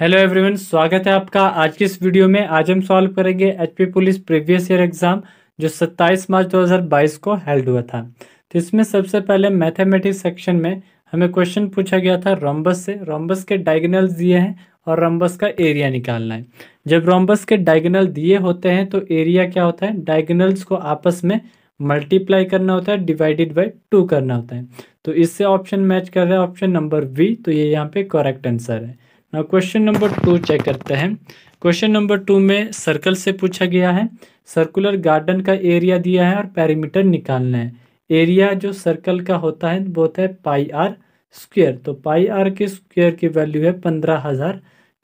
hello everyone स्वागत है आपका आज के इस वीडियो में आज हम सॉल्व करेंगे HP police previous year exam जो 27 मार्च 2022 को हेल्ड हुआ था तो इसमें सबसे पहले मैथमेटिक्स सेक्शन में हमें क्वेश्चन पूछा गया था रोम्बस से रोम्बस के डायगनल दिए हैं और रोम्बस का एरिया निकालना है जब रोम्बस के डायगनल दिए होते हैं तो एरिया क्या होता है डायगनल्स को आपस में मल्टीप्लाई करना होता है डिवाइडेड बाई टू करना होता है तो इससे ऑप्शन मैच कर रहा है ऑप्शन नंबर बी तो ये यहाँ पे करेक्ट आंसर है क्वेश्चन नंबर टू चेक करते हैं क्वेश्चन नंबर टू में सर्कल से पूछा गया है सर्कुलर गार्डन का एरिया दिया है और पैरीमीटर निकालना है एरिया जो सर्कल का होता है वो होता है पाई आर स्क्वेयर तो पाई आर के स्क्वेयर की वैल्यू है पंद्रह हज़ार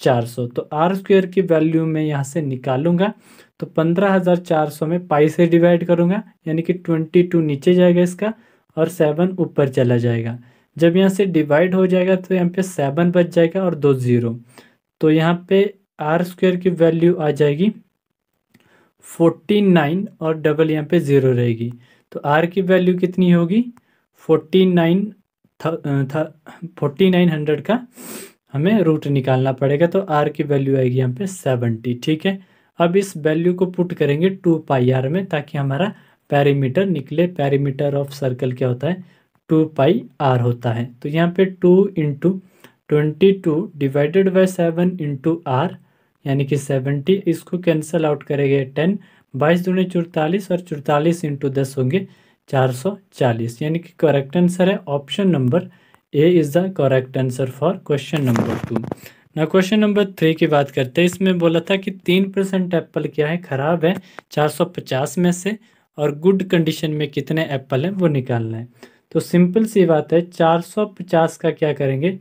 चार सौ तो आर स्क्वेयर की वैल्यू मैं यहाँ से निकालूंगा तो पंद्रह हज़ार चार सौ में पाई से डिवाइड करूँगा यानी कि ट्वेंटी टू नीचे जाएगा इसका और सेवन ऊपर चला जाएगा जब यहाँ से डिवाइड हो जाएगा तो यहाँ पे सेवन बच जाएगा और दो ज़ीरो तो यहाँ पे आर स्क्वेयर की वैल्यू आ जाएगी फोर्टी नाइन और डबल यहाँ पे ज़ीरो रहेगी तो आर की वैल्यू कितनी होगी forty nine forty nine hundred का हमें रूट निकालना पड़ेगा तो आर की वैल्यू आएगी यहाँ पे सेवेंटी ठीक है अब इस वैल्यू को पुट करेंगे टू पाई आर में ताकि हमारा पैरीमीटर निकले पैरीमीटर ऑफ सर्कल क्या होता है टू पाई आर होता है तो यहाँ पे two into twenty two divided by seven into r यानी कि सेवेंटी इसको कैंसिल आउट करेंगे टेन बाईस दूने चौतालीस और चौतालीस इंटू दस होंगे चार सौ चालीस यानी कि करेक्ट आंसर है option number A is the correct answer for question number two ना क्वेश्चन नंबर थ्री की बात करते हैं इसमें बोला था कि तीन परसेंट एप्पल क्या है ख़राब है चार सौ पचास में से और गुड कंडीशन में कितने एप्पल हैं वो निकालना है तो सिंपल सी बात है 450 का क्या करेंगे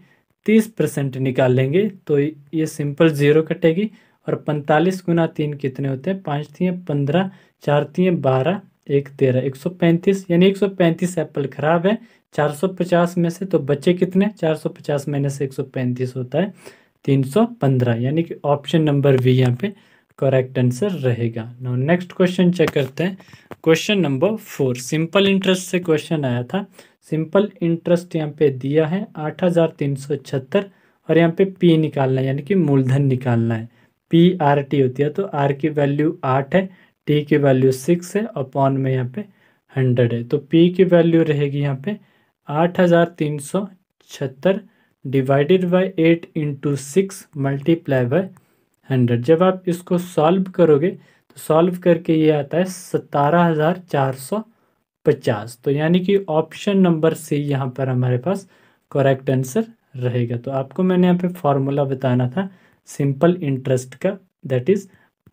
30 परसेंट निकाल लेंगे तो ये सिंपल ज़ीरो कटेगी और पैंतालीस गुना तीन कितने होते हैं पाँच तीन पंद्रह चार तीन बारह एक तेरह एक सौ पैंतीस यानी एक सौ पैंतीस एप्पल खराब है चार सौ पचास में से तो बचे कितने चार सौ पचास माइनस एक सौ पैंतीस होता है तीन सौ पंद्रह यानी कि ऑप्शन नंबर वी यहाँ पे करेक्ट आंसर रहेगा नो नेक्स्ट क्वेश्चन चेक करते हैं question number four simple interest से क्वेश्चन आया था सिंपल इंटरेस्ट यहाँ पे दिया है आठ हज़ार तीन सौ छहत्तर और यहाँ पे पी निकालना है यानी कि मूलधन निकालना है पी आर टी होती है तो आर की वैल्यू आठ है टी की वैल्यू सिक्स है और पॉन में यहाँ पे हंड्रेड है तो पी की वैल्यू रहेगी यहाँ पे आठ हज़ार तीन सौ छहत्तर divided by eight into six multiply by hundred जब आप इसको सॉल्व करोगे तो सॉल्व करके ये आता है सतारह हज़ार चार सौ पचास तो यानी कि ऑप्शन नंबर सी यहाँ पर हमारे पास करेक्ट आंसर रहेगा तो आपको मैंने यहाँ पे फॉर्मूला बताना था सिंपल इंटरेस्ट का that is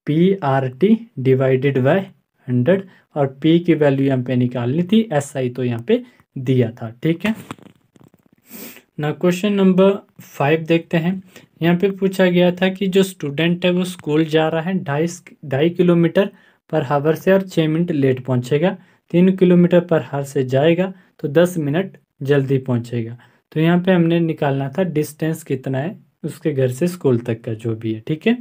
P R T divided by hundred और पी की वैल्यू यहाँ पे निकालनी थी एस आई तो यहाँ पे दिया था ठीक है ना क्वेश्चन नंबर फाइव देखते हैं यहाँ पे पूछा गया था कि जो स्टूडेंट है वो स्कूल जा रहा है ढाई ढाई किलोमीटर पर हावर से और छः मिनट लेट पहुँचेगा तीन किलोमीटर पर हार से जाएगा तो दस मिनट जल्दी पहुँचेगा तो यहाँ पे हमने निकालना था डिस्टेंस कितना है उसके घर से स्कूल तक का जो भी है ठीक है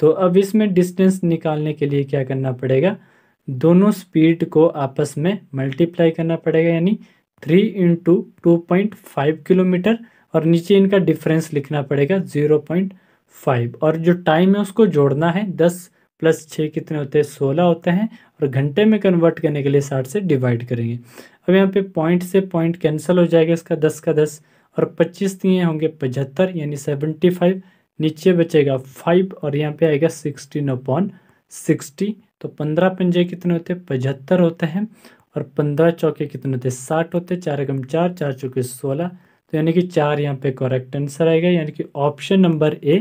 तो अब इसमें डिस्टेंस निकालने के लिए क्या करना पड़ेगा दोनों स्पीड को आपस में मल्टीप्लाई करना पड़ेगा यानी three into two point five kilometre और नीचे इनका डिफरेंस लिखना पड़ेगा ज़ीरो पॉइंट फाइव और जो टाइम है उसको जोड़ना है दस प्लस छः कितने होते हैं सोलह होते हैं और घंटे में कन्वर्ट करने के लिए साठ से डिवाइड करेंगे अब यहाँ पे पॉइंट से पॉइंट कैंसिल हो जाएगा इसका दस का दस और पच्चीस दिए होंगे पचहत्तर यानी सेवेंटी फाइव नीचे बचेगा फाइव और यहाँ पे आएगा सिक्सटीन अपॉन सिक्सटी तो पंद्रह पंजे कितने होते हैं पचहत्तर होते हैं और पंद्रह चौके कितने होते साठ होते चार एकम चार चार चौके सोलह तो यानी कि चार यहाँ पे करेक्ट आंसर आएगा यानी कि option number A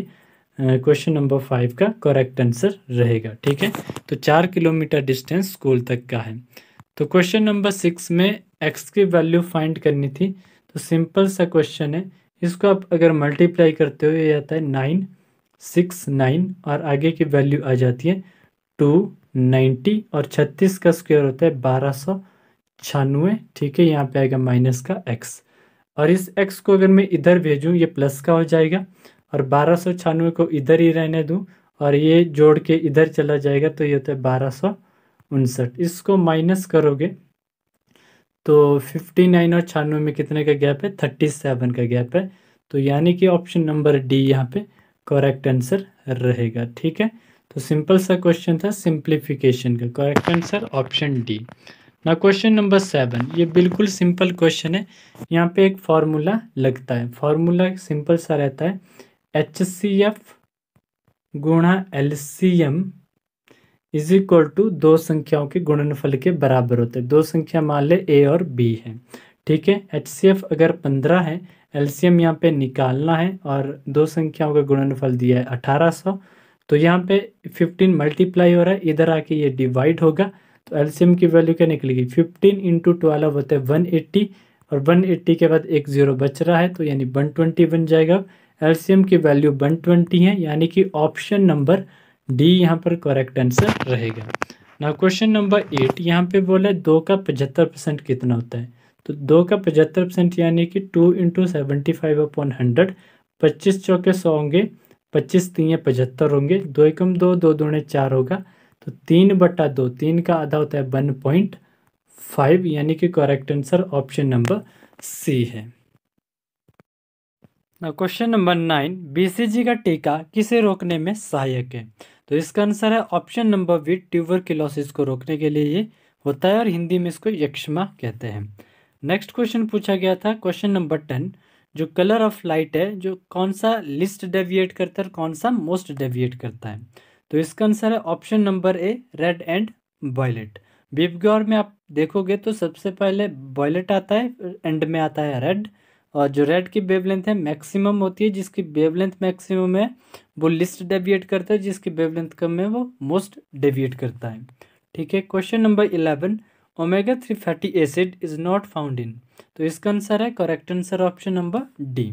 question number five का करेक्ट आंसर रहेगा ठीक है तो चार किलोमीटर डिस्टेंस स्कूल तक का है तो क्वेश्चन नंबर सिक्स में एक्स की वैल्यू फाइंड करनी थी तो सिंपल सा क्वेश्चन है इसको आप अगर मल्टीप्लाई करते हो ये आता है नाइन सिक्स नाइन और आगे की वैल्यू आ जाती है टू नाइन्टी और छत्तीस का स्क्वायर होता है बारह सौ छियानवे ठीक है यहाँ पे आएगा माइनस का एक्स और इस एक्स को अगर मैं इधर भेजूँ ये प्लस का हो जाएगा और बारह सौ छियानवे को इधर ही रहने दूँ और ये जोड़ के इधर चला जाएगा तो ये होता है बारह सौ उनसठ इसको माइनस करोगे तो फिफ्टी नाइन और छियानवे में कितने का गैप है थर्टी सेवन का गैप है तो यानी कि ऑप्शन नंबर डी यहाँ पे करेक्ट आंसर रहेगा ठीक है तो सिंपल सा क्वेश्चन था सिंप्लीफिकेशन का करेक्ट आंसर ऑप्शन डी ना क्वेश्चन नंबर सेवन ये बिल्कुल सिंपल क्वेश्चन है यहाँ पे एक फार्मूला लगता है फार्मूला सिंपल सा रहता है एच सी एफ गुणा L C M is equal to दो संख्याओं के गुणनफल के बराबर होते हैं दो संख्या मान ले ए और बी है ठीक है एच सी एफ अगर पंद्रह है एल सी एम यहाँ पे निकालना है और दो संख्याओं का गुणनफल दिया है अठारह सौ तो यहाँ पे 15 मल्टीप्लाई हो रहा है इधर आके ये डिवाइड होगा तो एल्सियम की वैल्यू क्या निकलेगी 15 इंटू ट्वेल्व होता है 180 और 180 के बाद एक ज़ीरो बच रहा है तो यानी 120 बन जाएगा एल्सियम की वैल्यू 120 है यानी कि ऑप्शन नंबर डी यहाँ पर करेक्ट आंसर रहेगा ना क्वेश्चन नंबर एट यहाँ पे बोला दो का पचहत्तर परसेंट कितना होता है तो दो का पचहत्तर परसेंट यानी कि two into seventy five upon hundred पच्चीस चौके सौ होंगे पच्चीस तीन पचहत्तर होंगे दो एकम दो दो दूने चार होगा तो तीन बट्टा दो तीन का आधा होता है वन पॉइंट फाइव यानी कि correct answer option number C है क्वेश्चन नंबर नाइन बीसीजी का टीका किसे रोकने में सहायक है तो इसका आंसर है ऑप्शन नंबर बी ट्यूबरकिलोसिस को रोकने के लिए ये होता है और हिंदी में इसको यक्षमा कहते हैं नेक्स्ट क्वेश्चन पूछा गया था क्वेश्चन नंबर टेन जो कलर ऑफ लाइट है जो कौन सा लिस्ट डेविएट करता है और कौन सा मोस्ट डेविएट करता है तो इसका आंसर है option number A red and violet बीपग्योर में आप देखोगे तो सबसे पहले बॉयलेट आता है एंड में आता है रेड और जो रेड की वेवलेंथ है मैक्सिमम होती है जिसकी वेवलेंथ मैक्सिमम है वो लिस्ट डेविएट करता है जिसकी वेवलेंथ कम है वो मोस्ट डेविएट करता है ठीक है question number eleven omega three fatty acid is not found in तो इसका आंसर है correct answer option number D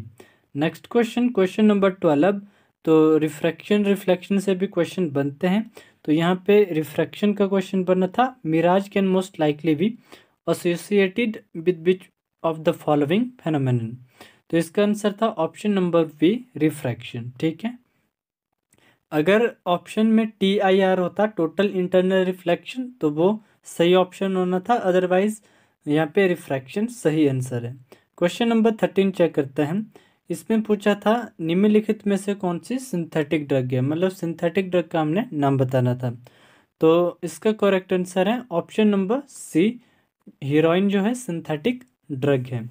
next question question number twelve तो रिफ्रैक्शन रिफ्लेक्शन से भी क्वेश्चन बनते हैं तो यहाँ पे रिफ्रैक्शन का क्वेश्चन बनना था mirage can most likely be associated with which of the following phenomena तो इसका आंसर था ऑप्शन नंबर बी रिफ्रैक्शन ठीक है अगर ऑप्शन में टी आई आर होता टोटल इंटरनल रिफ्लेक्शन तो वो सही ऑप्शन होना था अदरवाइज यहाँ पे रिफ्रैक्शन सही आंसर है क्वेश्चन नंबर थर्टीन चेक करते हैं इसमें पूछा था निम्नलिखित में से कौन सी सिंथेटिक ड्रग है मतलब सिंथेटिक ड्रग का हमने नाम बताना था तो इसका करेक्ट आंसर है ऑप्शन नंबर सी हीरोइन जो है सिंथेटिक ड्रग है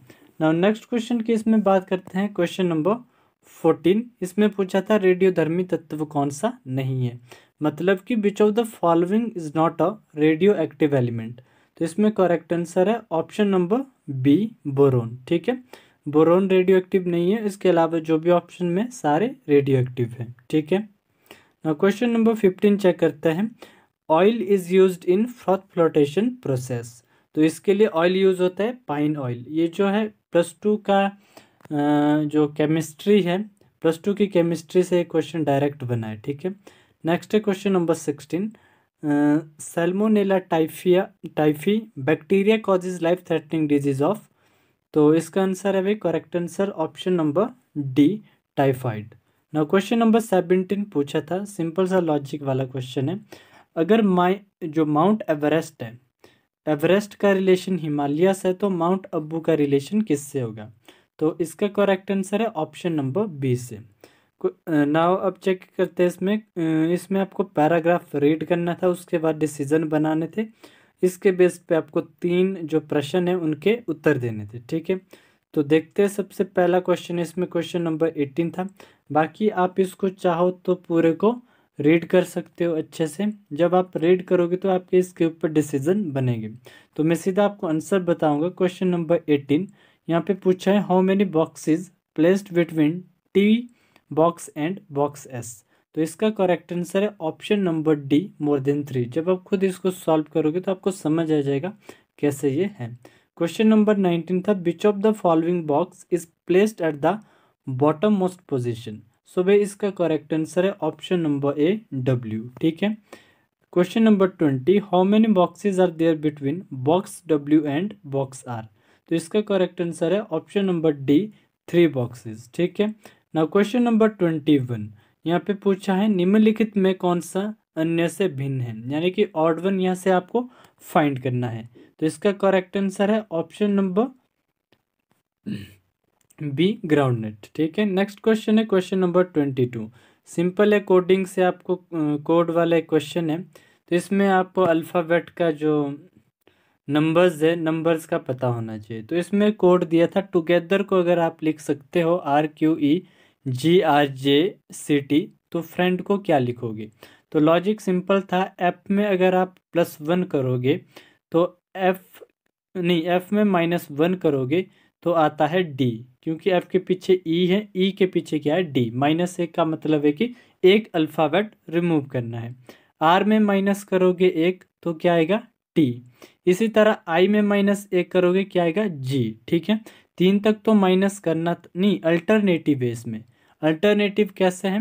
नाउ नेक्स्ट क्वेश्चन की इसमें बात करते हैं क्वेश्चन नंबर फोर्टीन इसमें पूछा था रेडियोधर्मी तत्व कौन सा नहीं है मतलब कि which of the following is not a radioactive element तो इसमें करेक्ट आंसर है ऑप्शन नंबर बी बोरोन ठीक है बोरोन रेडियो एक्टिव नहीं है इसके अलावा जो भी ऑप्शन में सारे रेडियो एक्टिव हैं ठीक है ना क्वेश्चन नंबर फिफ्टीन चेक करते हैं oil is used in froth flotation process तो इसके लिए ऑयल यूज़ होता है पाइन ऑयल ये जो है प्लस टू का जो केमिस्ट्री है प्लस टू की केमिस्ट्री से क्वेश्चन डायरेक्ट बना है ठीक है नेक्स्ट है question number sixteen salmonella typhi typhi bacteria causes life threatening disease of तो इसका आंसर है भाई correct answer option number D typhoid ना क्वेश्चन नंबर सेवनटीन पूछा था सिंपल सा लॉजिक वाला क्वेश्चन है अगर माई जो माउंट एवरेस्ट है एवरेस्ट का रिलेशन हिमालय से है तो माउंट अबू का रिलेशन किससे होगा तो इसका करेक्ट आंसर है option number B snow अब चेक करते हैं इसमें इसमें आपको पैराग्राफ रीड करना था उसके बाद डिसीजन बनाने थे इसके बेस पे आपको तीन जो प्रश्न हैं उनके उत्तर देने थे ठीक है तो देखते हैं सबसे पहला क्वेश्चन इसमें क्वेश्चन नंबर एटीन था बाकी आप इसको चाहो तो पूरे को रीड कर सकते हो अच्छे से जब आप रीड करोगे तो आपके इसके ऊपर डिसीजन बनेंगे तो मैं सीधा आपको आंसर बताऊंगा क्वेश्चन नंबर एटीन यहाँ पे पूछा है how many boxes placed between T box and box S तो इसका करेक्ट आंसर है option number D more than three जब आप खुद इसको सॉल्व करोगे तो आपको समझ आ जाएगा कैसे ये है क्वेश्चन नंबर नाइनटीन था which of the following box is placed at the bottom most position so भाई इसका करेक्ट आंसर है ऑप्शन नंबर ए डब्ल्यू ठीक है question number twenty how many boxes are there between box W and box R तो इसका correct answer है option number D three boxes ठीक है ना क्वेश्चन नंबर ट्वेंटी वन यहाँ पे पूछा है निम्नलिखित में कौन सा अन्य से भिन्न है यानी कि ऑड वन यहाँ से आपको फाइंड करना है तो इसका करेक्ट आंसर है ऑप्शन नंबर बी ग्राउंडनेट ठीक है नेक्स्ट क्वेश्चन है question number twenty two simple है कोडिंग से आपको कोड वाला एक क्वेश्चन है तो इसमें आपको अल्फ़ाबेट का जो नंबर्स है नंबर्स का पता होना चाहिए तो इसमें कोड दिया था टुगेदर को अगर आप लिख सकते हो R Q E G R J C T तो फ्रेंड को क्या लिखोगे तो लॉजिक सिंपल था एफ में अगर आप प्लस वन करोगे तो एफ नहीं एफ में माइनस वन करोगे तो आता है डी क्योंकि एफ के पीछे ई e है ई e के पीछे क्या है डी माइनस एक का मतलब है कि एक अल्फ़ाबेट रिमूव करना है आर में माइनस करोगे एक तो क्या आएगा टी इसी तरह आई में माइनस एक करोगे क्या आएगा जी ठीक है तीन तक तो माइनस करना नहीं अल्टरनेटिव बेस में अल्टरनेटिव कैसे हैं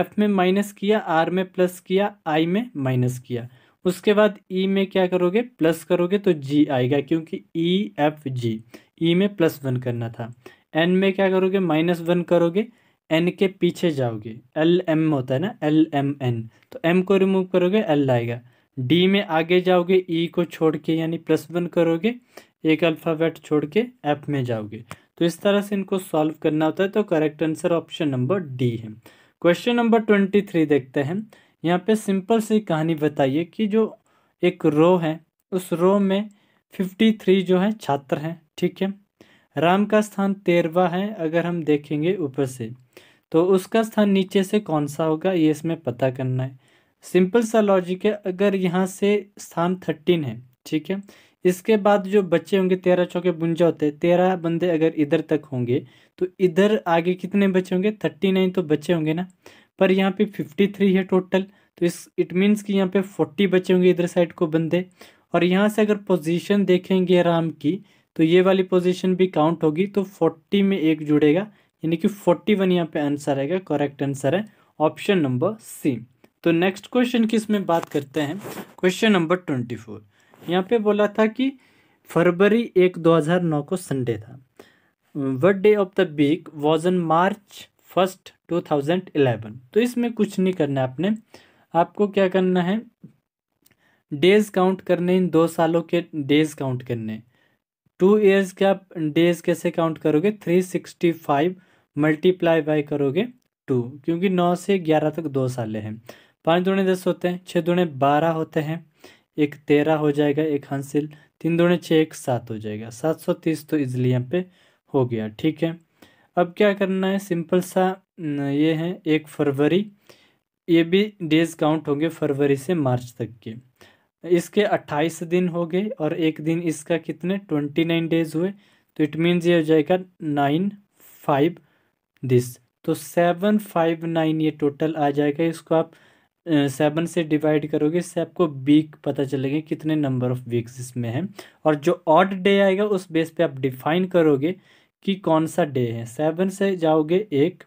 एफ में माइनस किया आर में प्लस किया आई में माइनस किया उसके बाद ई e में क्या करोगे प्लस करोगे तो जी आएगा क्योंकि ई एफ जी ई में प्लस वन करना था एन में क्या करोगे माइनस वन करोगे एन के पीछे जाओगे एल एम होता है ना एल एम एन तो एम को रिमूव करोगे एल आएगा डी में आगे जाओगे ई e को छोड़ के यानी प्लस वन करोगे एक अल्फ़ाबेट छोड़ के एफ में जाओगे तो इस तरह से इनको सॉल्व करना होता है तो correct answer option number D है क्वेश्चन नंबर ट्वेंटी थ्री देखते हैं यहाँ पे सिंपल सी कहानी बताइए कि जो एक रो है उस रो में फिफ्टी थ्री जो है छात्र हैं ठीक है राम का स्थान तेरवा है अगर हम देखेंगे ऊपर से तो उसका स्थान नीचे से कौन सा होगा ये इसमें पता करना है सिंपल सा लॉजिक है अगर यहाँ से स्थान थर्टीन है ठीक है इसके बाद जो बच्चे होंगे तेरह चौके बुंजा होते हैं तेरह बंदे अगर इधर तक होंगे तो इधर आगे कितने बच्चे होंगे थर्टी नाइन तो बच्चे होंगे ना पर यहाँ पे फिफ्टी थ्री है टोटल तो इस इट मीन्स कि यहाँ पे फोर्टी बच्चे होंगे इधर साइड को बंदे और यहाँ से अगर पोजीशन देखेंगे राम की तो ये वाली पोजिशन भी काउंट होगी तो फोर्टी में एक जुड़ेगा यानी कि फोर्टी वन यहाँ पे आंसर आएगा करेक्ट आंसर है ऑप्शन नंबर सी तो नेक्स्ट क्वेश्चन की इसमें बात करते हैं क्वेश्चन नंबर ट्वेंटी फोर यहाँ पे बोला था कि फरवरी एक 2009 को संडे था what day of the week was in March first 2011 तो इसमें कुछ नहीं करना है आपने आपको क्या करना है डेज काउंट करने इन दो सालों के डेज काउंट करने टू ईयर्स के आप डेज कैसे काउंट करोगे three sixty five multiply by करोगे टू क्योंकि नौ से ग्यारह तक दो साले हैं पाँच दुणे दस होते हैं छः दुणे बारह होते हैं एक तेरह हो जाएगा एक हंसिल तीन दोनों छः एक सात हो जाएगा सात सौ तीस तो इजली यहाँ पे हो गया ठीक है अब क्या करना है सिंपल सा ये है एक फरवरी ये भी डेज काउंट होंगे फरवरी से मार्च तक के इसके अट्ठाईस दिन हो गए और एक दिन इसका कितने ट्वेंटी नाइन डेज हुए तो इट मीन्स ये हो जाएगा नाइन फाइव दिस तो सेवन फाइव नाइन ये टोटल आ जाएगा इसको आप सेवन से डिवाइड करोगे इससे आपको वीक पता चलेगा कितने नंबर ऑफ वीक्स इसमें हैं और जो ऑड डे आएगा उस बेस पे आप डिफाइन करोगे कि कौन सा डे है सेवन से जाओगे एक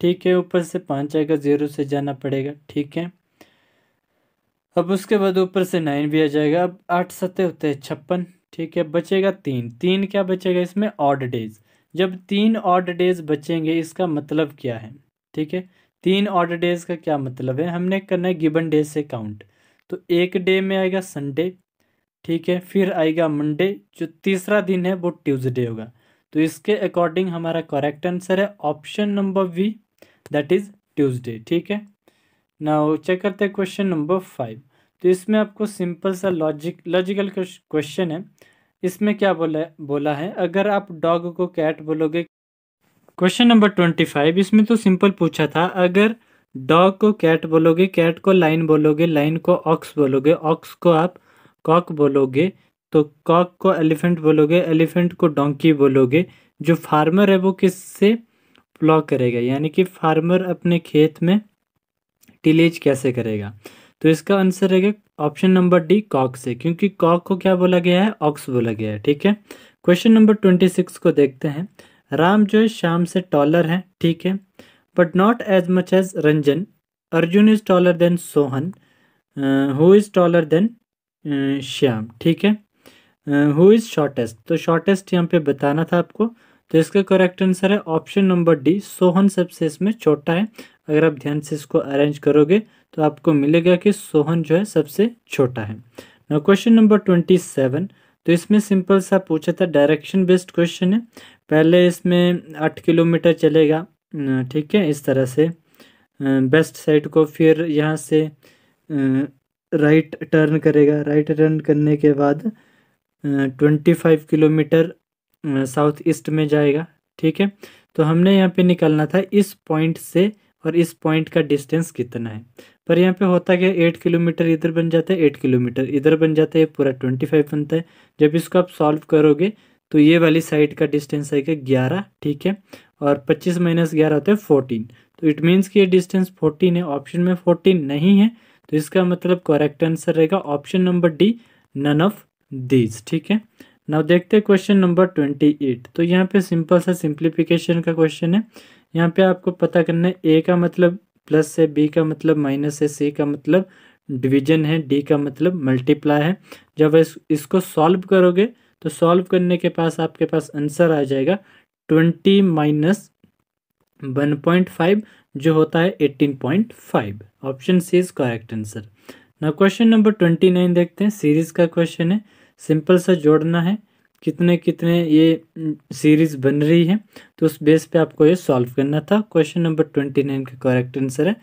ठीक है ऊपर से पाँच आएगा ज़ीरो से जाना पड़ेगा ठीक है अब उसके बाद ऊपर से नाइन भी आ जाएगा अब आठ सत्ते होते हैं छप्पन ठीक है बचेगा तीन तीन क्या बचेगा इसमें ऑड डेज जब तीन ऑड डेज बचेंगे इसका मतलब क्या है ठीक है तीन ऑर्डर डेज का क्या मतलब है हमने करना है गिवन डे से काउंट तो एक डे में आएगा संडे ठीक है फिर आएगा मंडे जो तीसरा दिन है वो ट्यूज़डे होगा तो इसके अकॉर्डिंग हमारा करेक्ट आंसर है option number B that is Tuesday ठीक है ना चेक करते हैं क्वेश्चन नंबर फाइव तो इसमें आपको सिंपल सा लॉजिक लॉजिकल क्वेश्चन है इसमें क्या बोला बोला है अगर आप डॉग को कैट बोलोगे क्वेश्चन नंबर ट्वेंटी फाइव इसमें तो सिंपल पूछा था अगर डॉग को कैट बोलोगे कैट को लाइन बोलोगे लाइन को ऑक्स बोलोगे ऑक्स को आप कॉक बोलोगे तो कॉक को एलिफेंट बोलोगे एलिफेंट को डोंकी बोलोगे जो फार्मर है वो किससे प्लॉ करेगा यानी कि फार्मर अपने खेत में टिलेज कैसे करेगा तो इसका आंसर रहेगा ऑप्शन नंबर डी कॉक से क्योंकि कॉक को क्या बोला गया है ऑक्स बोला गया है ठीक है क्वेश्चन नंबर ट्वेंटी सिक्स को देखते हैं राम जो है श्याम से टॉलर हैं ठीक है but not as much as Ranjan Arjun is taller than Sohan who is taller than Shyam ठीक है हु इज शॉर्टेस्ट तो शॉर्टेस्ट यहाँ पे बताना था आपको तो इसका करेक्ट आंसर है ऑप्शन नंबर डी सोहन सबसे इसमें छोटा है अगर आप ध्यान से इसको अरेंज करोगे तो आपको मिलेगा कि सोहन जो है सबसे छोटा है क्वेश्चन नंबर ट्वेंटी सेवन तो इसमें सिंपल सा पूछा था डायरेक्शन बेस्ड क्वेश्चन है पहले इसमें आठ किलोमीटर चलेगा ठीक है इस तरह से बेस्ट साइड को फिर यहाँ से राइट टर्न करेगा राइट टर्न करने के बाद twenty five kilometre south east में जाएगा ठीक है तो हमने यहाँ पे निकलना था इस पॉइंट से और इस पॉइंट का डिस्टेंस कितना है पर यहाँ पे होता क्या एट किलोमीटर इधर बन जाता है एट किलोमीटर इधर बन जाता है पूरा ट्वेंटी फाइव बनता है जब इसको आप सॉल्व करोगे तो ये वाली साइड का डिस्टेंस आएगा ग्यारह ठीक है और पच्चीस माइनस ग्यारह होता है फोर्टीन तो इट मीन्स कि ये डिस्टेंस फोर्टीन है ऑप्शन में फोर्टीन नहीं है तो इसका मतलब करेक्ट आंसर रहेगा option number D none of these ठीक है नाउ देखते हैं क्वेश्चन नंबर ट्वेंटी एट तो यहाँ पे सिंपल सा सिंप्लीफिकेशन का क्वेश्चन है यहाँ पे आपको पता करना है ए का मतलब प्लस है बी का मतलब माइनस है सी का मतलब डिवीजन है डी का मतलब मल्टीप्लाई है जब इसको सॉल्व करोगे तो सॉल्व करने के पास आपके पास आंसर आ जाएगा twenty minus one point five जो होता है eighteen point five option C is correct answer ना क्वेश्चन नंबर ट्वेंटी नाइन देखते हैं सीरीज का क्वेश्चन है सिंपल सा जोड़ना है कितने कितने ये सीरीज हम्म, बन रही है तो उस बेस पे आपको ये सॉल्व करना था क्वेश्चन नंबर ट्वेंटी नाइन का करेक्ट आंसर है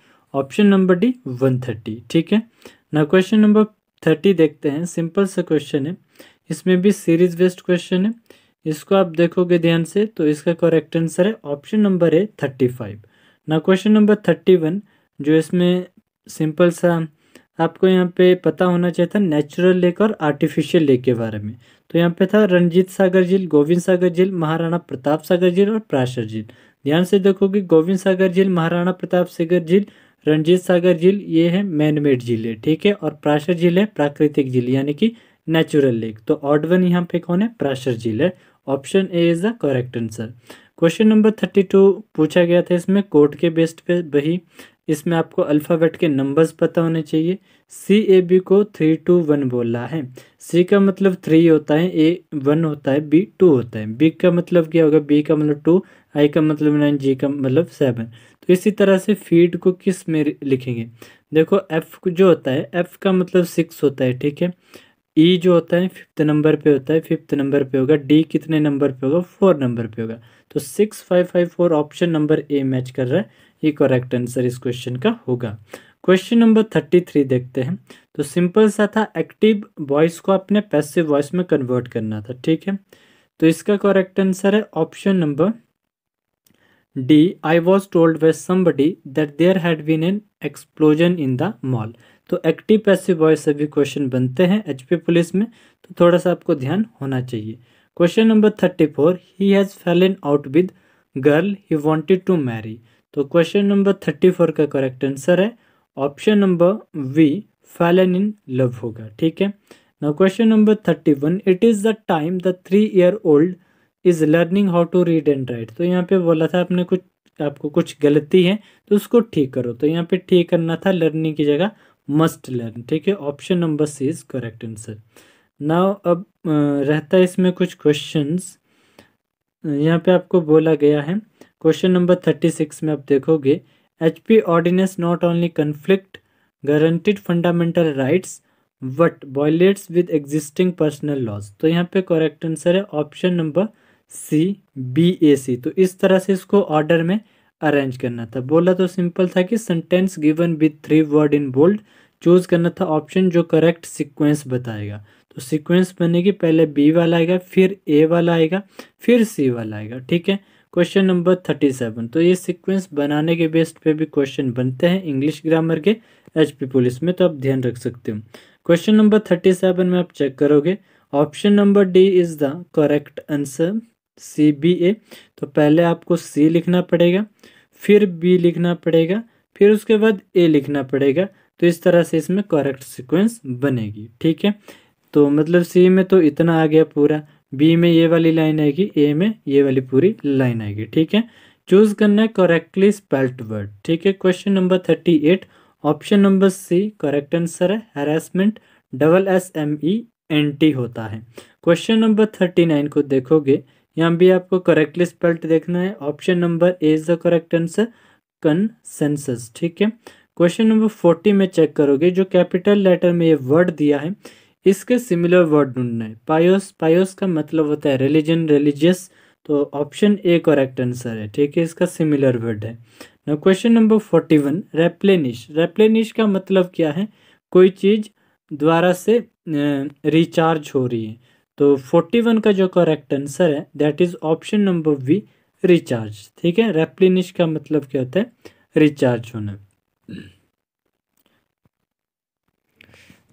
option number D one thirty ठीक है ना क्वेश्चन नंबर थर्टी देखते हैं सिंपल सा क्वेश्चन है इसमें भी सीरीज बेस्ड क्वेश्चन है इसको आप देखोगे ध्यान से तो इसका करेक्ट आंसर है ऑप्शन नंबर है थर्टी फाइव ना क्वेश्चन नंबर थर्टी वन जो इसमें सिंपल सा आपको यहाँ पे पता होना चाहिए था नेचुरल लेक और आर्टिफिशियल लेक के बारे में तो यहाँ पे था रंजीत सागर झील गोविंद सागर झील महाराणा प्रताप सागर झील और प्राशर झील ध्यान से देखोगे गोविंद सागर झील महाराणा प्रताप सागर झील रंजीत सागर झील ये है मैनमेड झील है ठीक है और प्राशर झील है प्राकृतिक झील यानी कि नेचुरल लेक तो ऑड वन यहाँ पे कौन है प्राशर झील है option A is the correct answer question number thirty two पूछा गया था इसमें कोर्ट के बेस्ट पे वही इसमें आपको अल्फ़ाबेट के नंबर्स पता होने चाहिए सी ए बी को थ्री टू वन बोला है सी का मतलब थ्री होता है ए वन होता है बी टू होता है बी का मतलब क्या होगा बी का मतलब टू आई का मतलब नाइन जी का मतलब सेवन तो इसी तरह से फीड को किस में लिखेंगे देखो एफ़ जो होता है एफ़ का मतलब सिक्स होता है ठीक है ई e जो होता है फिफ्थ नंबर पे होता है फिफ्थ नंबर पे होगा डी कितने नंबर पे होगा फोर नंबर पे होगा तो six five five four option number A match कर रहा है ये करेक्ट आंसर इस क्वेश्चन का होगा क्वेश्चन नंबर थर्टी थ्री देखते हैं तो सिंपल सा था एक्टिव वॉइस को अपने पैसिव वॉइस में कन्वर्ट करना था ठीक है तो इसका करेक्ट आंसर है option number D I was told by somebody that there had been an explosion in the mall तो एक्टिव पैसिव वॉइस सभी क्वेश्चन बनते हैं एचपी पुलिस में तो थोड़ा सा आपको ध्यान होना चाहिए question number thirty four he has fell in out with girl he wanted to marry तो क्वेश्चन नंबर थर्टी फोर का करेक्ट आंसर है option number B fallen in love होगा ठीक है now question number thirty one it is the time the three year old is learning how to read and write तो यहाँ पे बोला था आपने कुछ आपको कुछ गलती है तो उसको ठीक करो तो यहाँ पे ठीक करना था लर्निंग की जगह मस्ट लर्न ठीक है option number C is correct answer now अब रहता है इसमें कुछ क्वेश्चंस यहाँ पे आपको बोला गया है क्वेश्चन नंबर थर्टी सिक्स में आप देखोगे H P ordinance not only conflict guaranteed fundamental rights but violates with existing personal laws तो यहाँ पे करेक्ट आंसर है option number C B A C तो इस तरह से इसको ऑर्डर में अरेंज करना था बोला तो सिंपल था कि sentence given with three word in bold choose करना था ऑप्शन जो करेक्ट सीक्वेंस बताएगा तो सीक्वेंस बनेगी पहले बी वाला आएगा फिर ए वाला आएगा फिर सी वाला आएगा ठीक है क्वेश्चन नंबर थर्टी सेवन तो ये सीक्वेंस बनाने के बेस्ट पे भी क्वेश्चन बनते हैं इंग्लिश ग्रामर के एच पी पुलिस में तो आप ध्यान रख सकते हो क्वेश्चन नंबर थर्टी सेवन में आप चेक करोगे option number D is the correct answer C B A तो पहले आपको सी लिखना पड़ेगा फिर बी लिखना पड़ेगा फिर उसके बाद ए लिखना पड़ेगा तो इस तरह से इसमें करेक्ट सिक्वेंस बनेगी ठीक है तो मतलब सी में तो इतना आ गया पूरा बी में ये वाली लाइन आएगी ए में ये वाली पूरी लाइन आएगी ठीक है चूज करना है करेक्टली स्पेल्ट वर्ड ठीक है question number thirty eight option number C correct answer है harassment double S M E N T होता है क्वेश्चन नंबर थर्टी नाइन को देखोगे यहाँ भी आपको करेक्टली स्पेल्ट देखना है option number A is the correct answer consensus ठीक है क्वेश्चन नंबर फोर्टी में चेक करोगे जो कैपिटल लेटर में ये वर्ड दिया है इसके सिमिलर वर्ड ढूंढना है पायोस पायोस का मतलब होता है रिलीजन रिलीजियस तो ऑप्शन ए करेक्ट आंसर है ठीक है इसका सिमिलर वर्ड है ना question number forty one replenish replenish का मतलब क्या है कोई चीज़ द्वारा से रिचार्ज हो रही है तो 41 का जो करेक्ट आंसर है that is option number B recharge ठीक है रेप्लिनिश का मतलब क्या होता है रिचार्ज होना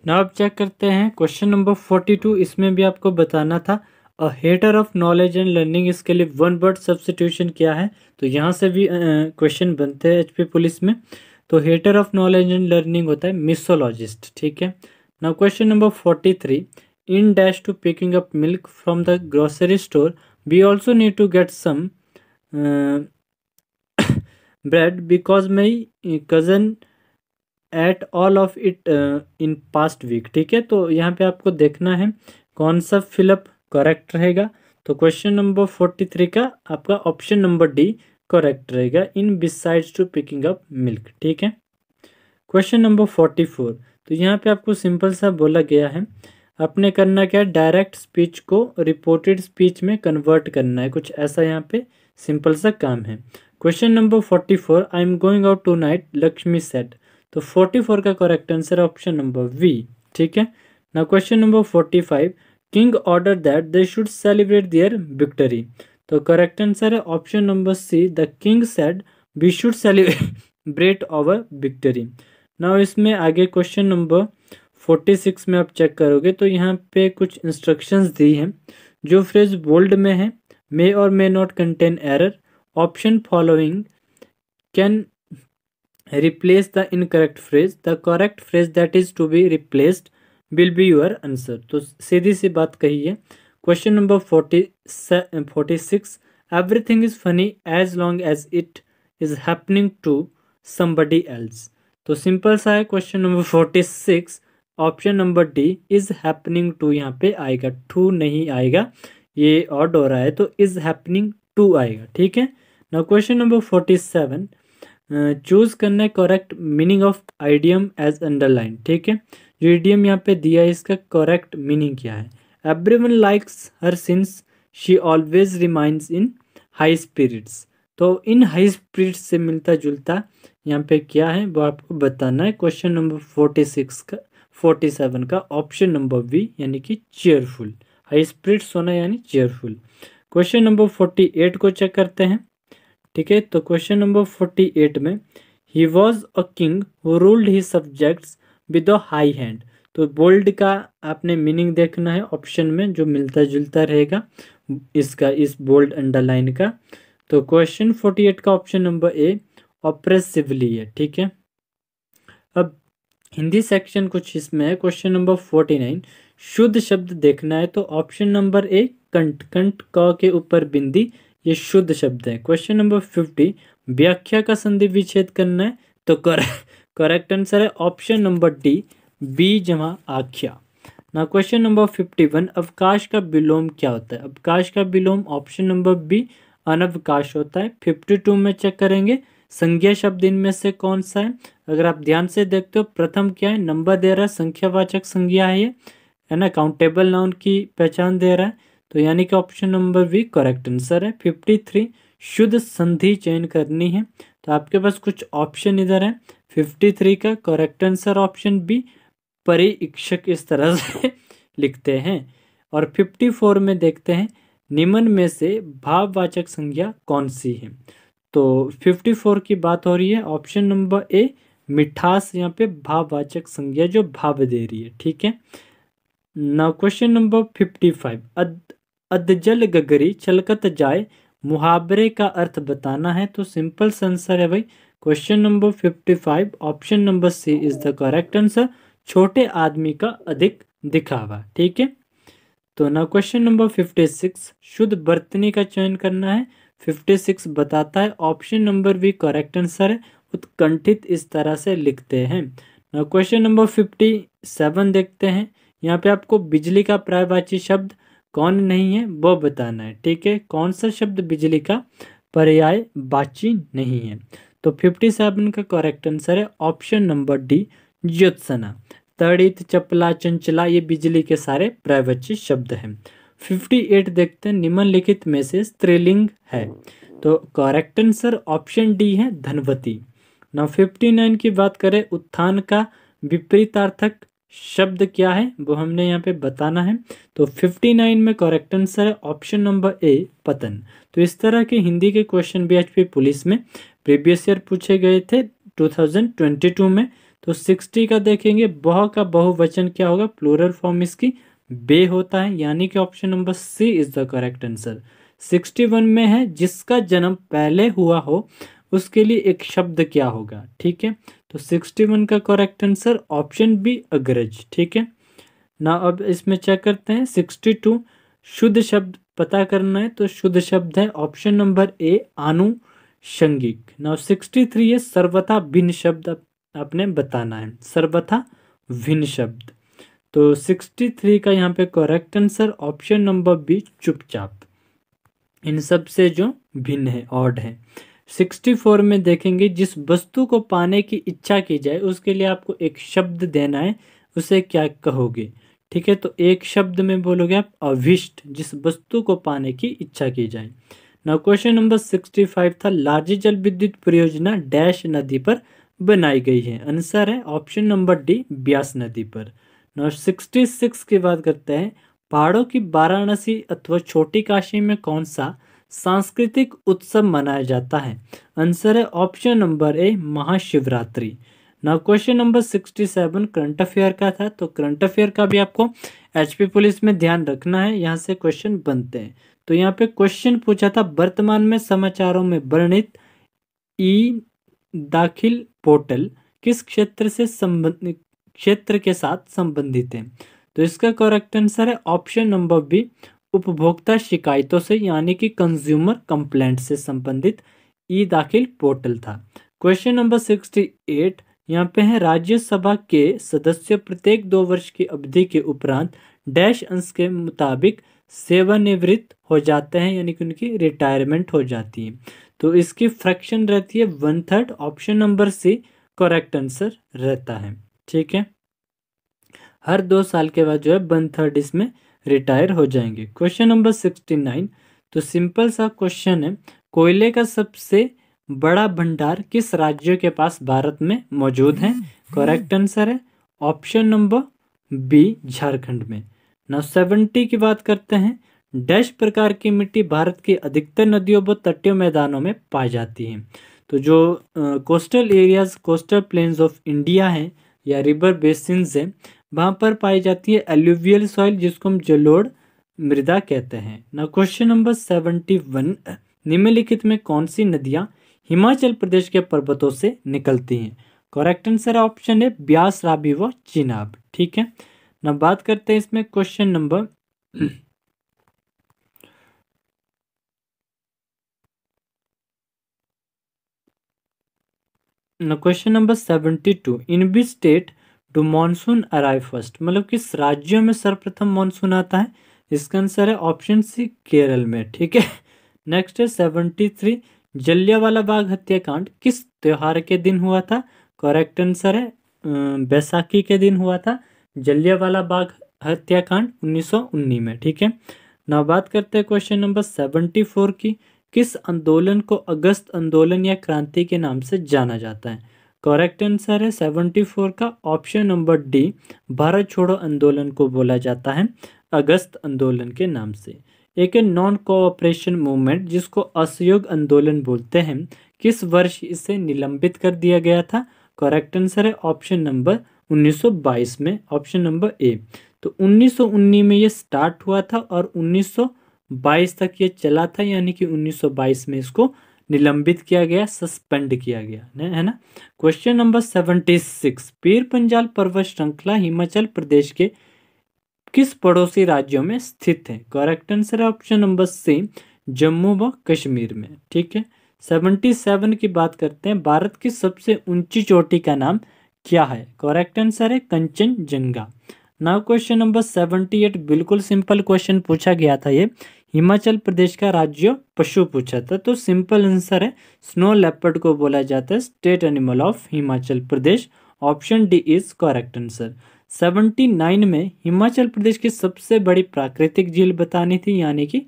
ना आप चेक करते हैं क्वेश्चन नंबर फोर्टी टू इसमें भी आपको बताना था a hater of knowledge and learning इसके लिए वन वर्ड सब्सटीट्यूशन क्या है तो यहाँ से भी क्वेश्चन uh, बनते हैं एचपी पुलिस में तो hater of knowledge and learning होता है मिसोलॉजिस्ट ठीक है ना question number forty three in dash to picking up milk from the grocery store we also need to get some uh, bread because my uh, cousin at all of it in past week ठीक है तो यहाँ पे आपको देखना है कौन सा फिलअप करेक्ट रहेगा तो क्वेश्चन नंबर फोर्टी थ्री का आपका ऑप्शन नंबर डी करेक्ट रहेगा in besides to picking up milk ठीक है क्वेश्चन नंबर फोर्टी फोर तो यहाँ पे आपको सिंपल सा बोला गया है अपने करना क्या है डायरेक्ट स्पीच को रिपोर्टेड स्पीच में कन्वर्ट करना है कुछ ऐसा यहाँ पे सिंपल सा काम है question number forty four I am going out tonight Lakshmi said तो फोर्टी फोर का correct answer option number B ठीक है ना question number forty five king order that they should celebrate their victory तो correct answer है option number C the king said we should celebrate ब्रेट our victory ना इसमें आगे क्वेश्चन नंबर फोर्टी सिक्स में आप चेक करोगे तो यहाँ पे कुछ इंस्ट्रक्शंस दी हैं जो फ्रेज बोल्ड में है मे और may not contain error option following can replace the incorrect phrase the correct phrase that is to be replaced will be your answer तो सीधी सी बात कही है question number forty forty six everything is funny as long as it is happening to somebody else तो simple सा है question number forty six option number D is happening to यहाँ पे आएगा टू नहीं आएगा ये ऑड हो रहा है तो इज हैपनिंग टू आएगा ठीक है ना question number forty seven choose करना है correct meaning of idiom as underline ठीक है जो आइडियम यहाँ पे दिया है इसका करेक्ट मीनिंग क्या है every one likes her since she always remind in high spirits तो इन हाई स्पिरिट्स से मिलता जुलता यहाँ पे क्या है वो आपको बताना है क्वेश्चन नंबर फोर्टी सिक्स का फोर्टी सेवन का ऑप्शन नंबर बी यानी कि चेयरफुल हाई स्पिरिट्स होना यानी cheerful question number forty eight को चेक करते हैं ठीक है तो क्वेश्चन नंबर फोर्टी एट में he was a king who ruled his subjects with a high hand तो बोल्ड का आपने मीनिंग देखना है ऑप्शन में जो मिलता जुलता रहेगा इसका इस बोल्ड अंडरलाइन का तो क्वेश्चन फोर्टी एट का ऑप्शन नंबर ए ऑपरेसिवली है ठीक है अब हिंदी सेक्शन कुछ इसमें है क्वेश्चन नंबर फोर्टी नाइन शुद्ध शब्द देखना है तो ऑप्शन नंबर ए कंट कंट क के ऊपर बिंदी ये शुद्ध शब्द है क्वेश्चन नंबर फिफ्टी व्याख्या का संधि विच्छेद करना है तो करेक्ट आंसर है ऑप्शन नंबर डी बी जमा आख्या ना क्वेश्चन नंबर फिफ्टी वन अवकाश का विलोम क्या होता है अवकाश का विलोम ऑप्शन नंबर बी अनवकाश होता है फिफ्टी टू में चेक करेंगे संज्ञा शब्द इनमें से कौन सा है अगर आप ध्यान से देखते हो प्रथम क्या है नंबर दे रहा है संख्यावाचक संज्ञा है ये है ना काउंटेबल नाउन की पहचान दे रहा है तो यानी कि option number B correct answer है फिफ्टी थ्री शुद्ध संधि चयन करनी है तो आपके पास कुछ ऑप्शन इधर है फिफ्टी थ्री का करेक्ट आंसर ऑप्शन बी परीक्षक इस तरह से लिखते हैं और फिफ्टी फोर में देखते हैं निम्न में से भाववाचक संज्ञा कौन सी है तो 54 की बात हो रही है ऑप्शन नंबर ए मिठास यहाँ पे भाववाचक संज्ञा जो भाव दे रही है ठीक है ना क्वेश्चन नंबर 55 अद अदजल गगरी छलकत जाए मुहावरे का अर्थ बताना है तो सिंपल आंसर है भाई question number 55 option number C is the correct answer छोटे आदमी का अधिक दिखावा ठीक है तो ना क्वेश्चन नंबर 56 शुद्ध बर्तनी का चयन करना है फिफ्टी सिक्स बताता है option number B correct answer है उत्कंठित इस तरह से लिखते हैं क्वेश्चन नंबर फिफ्टी सेवन देखते हैं यहाँ पे आपको बिजली का पर्यायवाची शब्द कौन नहीं है वो बताना है ठीक है कौन सा शब्द बिजली का पर्याय बाची नहीं है तो फिफ्टी सेवन का करेक्ट आंसर है ऑप्शन नंबर डी ज्योत्सना तड़ित चपला चंचला ये बिजली के सारे पर्यायवाची शब्द हैं फिफ्टी एट देखते हैं निम्नलिखित में से स्त्रीलिंग है तो करेक्ट आंसर ऑप्शन डी है धनवती नौ फिफ्टी नाइन की बात करें उत्थान का विपरीतार्थक शब्द क्या है वो हमने यहाँ पे बताना है तो फिफ्टी नाइन में करेक्ट आंसर है ऑप्शन नंबर ए पतन तो इस तरह के हिंदी के क्वेश्चन पी पुलिस में प्रीवियस ईयर पूछे गए थे 2022 में तो 60 का देखेंगे बह का बहुवचन क्या होगा प्लूरल फॉर्म इसकी बे होता है यानी कि option number C is the correct answer sixty one में है जिसका जन्म पहले हुआ हो उसके लिए एक शब्द क्या होगा ठीक है तो सिक्सटी वन का करेक्ट आंसर ऑप्शन बी अग्रज ठीक है ना अब इसमें चेक करते हैं सिक्सटी टू शुद्ध शब्द पता करना है तो शुद्ध शब्द है ऑप्शन नंबर ए आनुषंगिक ना सिक्सटी थ्री है सर्वथा भिन्न शब्द आपने बताना है सर्वथा भिन्न शब्द तो 63 का यहाँ पे correct answer option number B चुपचाप इन सब से जो भिन्न है ऑड है 64 में देखेंगे जिस वस्तु को पाने की इच्छा की जाए उसके लिए आपको एक शब्द देना है उसे क्या कहोगे ठीक है तो एक शब्द में बोलोगे आप अभिष्ट जिस वस्तु को पाने की इच्छा की जाए ना क्वेश्चन नंबर 65 था लार्जी जल विद्युत परियोजना डैश नदी पर बनाई गई है आंसर है ऑप्शन नंबर डी ब्यास नदी पर नंबर सिक्सटी सिक्स की बात करते हैं पहाड़ों की वाराणसी अथवा छोटी काशी में कौन सा सांस्कृतिक उत्सव मनाया जाता है आंसर है option number A Mahashivratri now question number sixty seven current affair का था तो करंट अफेयर का भी आपको एचपी पुलिस में ध्यान रखना है यहाँ से क्वेश्चन बनते हैं तो यहाँ पे क्वेश्चन पूछा था वर्तमान में समाचारों में वर्णित ई दाखिल पोर्टल किस क्षेत्र से संबंधित क्षेत्र के साथ संबंधित है तो इसका करेक्ट आंसर है ऑप्शन नंबर बी उपभोक्ता शिकायतों से यानी कि कंज्यूमर कंप्लेंट से संबंधित ई दाखिल पोर्टल था क्वेश्चन नंबर सिक्सटी एट यहाँ पे है राज्यसभा के सदस्य प्रत्येक दो वर्ष की अवधि के उपरांत डैश अंश के मुताबिक सेवानिवृत्त हो जाते हैं यानी कि उनकी रिटायरमेंट हो जाती है तो इसकी फ्रैक्शन रहती है one third option number C correct answer रहता है ठीक है हर दो साल के बाद जो है वन थर्ड इसमें रिटायर हो जाएंगे क्वेश्चन नंबर सिक्सटी नाइन तो सिंपल सा क्वेश्चन है कोयले का सबसे बड़ा भंडार किस राज्य के पास भारत में मौजूद है करेक्ट आंसर है ऑप्शन नंबर बी झारखंड में नौ सेवेंटी की बात करते हैं डैश प्रकार की मिट्टी भारत की अधिकतर नदियों व तटीय मैदानों में पाई जाती है तो जो coastal areas coastal plains of India हैं या रिवर बेसिन है वहाँ पर पाई जाती है एल्यूवियल सॉइल जिसको हम जलोड़ मृदा कहते हैं ना क्वेश्चन नंबर सेवेंटी वन निम्नलिखित में कौन सी नदियाँ हिमाचल प्रदेश के पर्वतों से निकलती हैं करेक्ट आंसर ऑप्शन है ब्यास राबी व चिनाब ठीक है ना बात करते हैं इसमें क्वेश्चन नंबर ना question number seventy two in be state do monsoon arrive first मतलब किस राज्य में सर्वप्रथम मानसून आता है इसका आंसर है ऑप्शन सी केरल में ठीक है नेक्स्ट है सेवेंटी थ्री जलियावाला बाग हत्याकांड किस त्यौहार के दिन हुआ था करेक्ट आंसर है बैसाखी के दिन हुआ था जलियावाला बाग हत्याकांड उन्नीस में ठीक है ना बात करते हैं क्वेश्चन नंबर सेवेंटी फोर की किस आंदोलन को अगस्त आंदोलन या क्रांति के नाम से जाना जाता है करेक्ट आंसर है सेवेंटी फोर का ऑप्शन नंबर डी भारत छोड़ो आंदोलन को बोला जाता है अगस्त आंदोलन के नाम से एक नॉन कोऑपरेशन मूवमेंट जिसको असहयोग आंदोलन बोलते हैं किस वर्ष इसे निलंबित कर दिया गया था करेक्ट आंसर है ऑप्शन नंबर 1922 में ऑप्शन नंबर ए तो 1919 में ये स्टार्ट हुआ था और 1900 22 तक ये चला था यानी कि 1922 में इसको निलंबित किया गया सस्पेंड किया गया है ना क्वेश्चन नंबर 76 पीर पंजाल पर्वत श्रृंखला हिमाचल प्रदेश के किस पड़ोसी राज्यों में स्थित है करेक्ट आंसर है ऑप्शन नंबर सी जम्मू व कश्मीर में ठीक है सेवनटी सेवन की बात करते हैं भारत की सबसे ऊंची चोटी का नाम क्या है करेक्ट आंसर है Kanchenjunga now question number seventy eight बिल्कुल सिंपल क्वेश्चन पूछा गया था ये हिमाचल प्रदेश का राज्य पशु पूछा था तो सिंपल आंसर है स्नो लेपर्ड को बोला जाता है state animal of Himachal Pradesh option D is correct answer 79 में हिमाचल प्रदेश की सबसे बड़ी प्राकृतिक झील बतानी थी यानी कि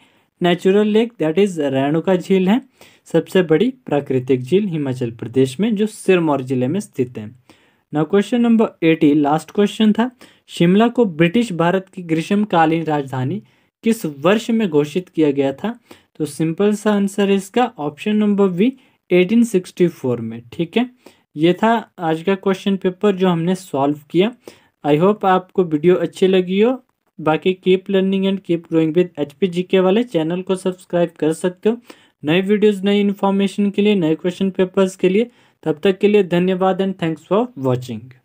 natural lake that is Renuka झील है सबसे बड़ी प्राकृतिक झील हिमाचल प्रदेश में जो सिरमौर जिले में स्थित है now question number eighty last question था शिमला को ब्रिटिश भारत की ग्रीष्मकालीन राजधानी किस वर्ष में घोषित किया गया था तो सिंपल सा आंसर है इसका ऑप्शन नंबर बी 1864 में ठीक है ये था आज का क्वेश्चन पेपर जो हमने सॉल्व किया आई होप आपको वीडियो अच्छी लगी हो बाकी keep learning and keep growing with H P G K वाले चैनल को सब्सक्राइब कर सकते हो नए वीडियोस नई इन्फॉर्मेशन के लिए नए क्वेश्चन पेपर्स के लिए तब तक के लिए धन्यवाद एंड थैंक्स फॉर वॉचिंग